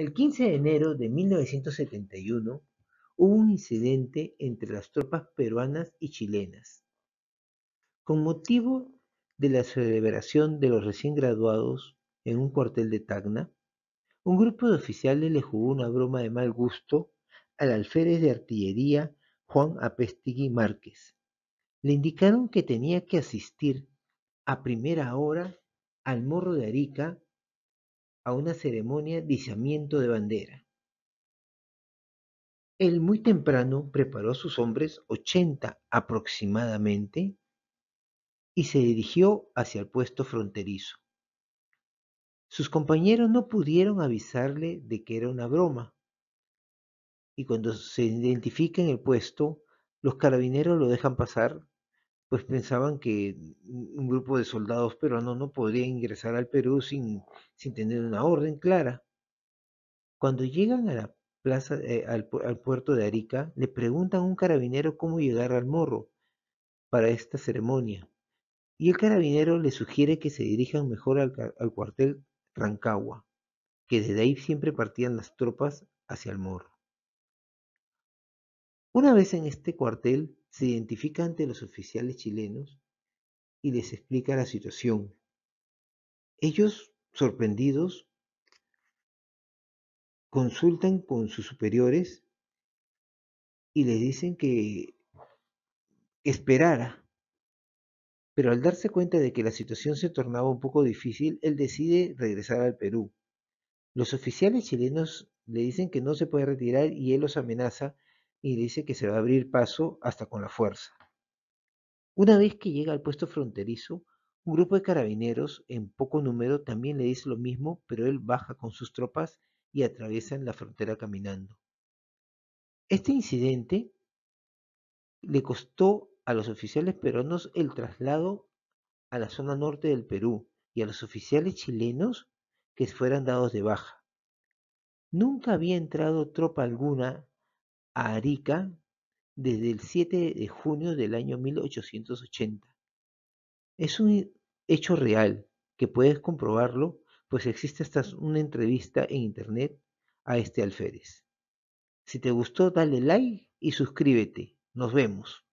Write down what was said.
El 15 de enero de 1971 hubo un incidente entre las tropas peruanas y chilenas. Con motivo de la celebración de los recién graduados en un cuartel de Tacna, un grupo de oficiales le jugó una broma de mal gusto al alférez de artillería Juan Apestigui Márquez. Le indicaron que tenía que asistir a primera hora al Morro de Arica a una ceremonia de izamiento de bandera. Él muy temprano preparó a sus hombres, 80 aproximadamente, y se dirigió hacia el puesto fronterizo. Sus compañeros no pudieron avisarle de que era una broma. Y cuando se identifica en el puesto, los carabineros lo dejan pasar pues pensaban que un grupo de soldados peruanos no podría ingresar al Perú sin, tener una orden clara. Cuando llegan a la plaza, eh, al, puerto de Arica, le preguntan a un carabinero cómo llegar al morro para esta ceremonia. Y el carabinero le sugiere que se dirijan mejor al, al cuartel Rancagua, que desde ahí siempre partían las tropas hacia el morro. Una vez en este cuartel, se identifica ante los oficiales chilenos y les explica la situación. Ellos, sorprendidos, consultan con sus superiores y les dicen que esperara. Pero al darse cuenta de que la situación se tornaba un poco difícil, él decide regresar al Perú. Los oficiales chilenos le dicen que no se puede retirar y él los amenaza y dice que se va a abrir paso hasta con la fuerza. Una vez que llega al puesto fronterizo, un grupo de carabineros en poco número también le dice lo mismo, pero él baja con sus tropas y atraviesan la frontera caminando. Este incidente le costó a los oficiales peruanos el traslado a la zona norte del Perú y a los oficiales chilenos que fueran dados de baja. Nunca había entrado tropa alguna a Arica desde el 7 de junio del año 1880. Es un hecho real que puedes comprobarlo, pues existe hasta una entrevista en internet a este alférez. Si te gustó, dale like y suscríbete. Nos vemos.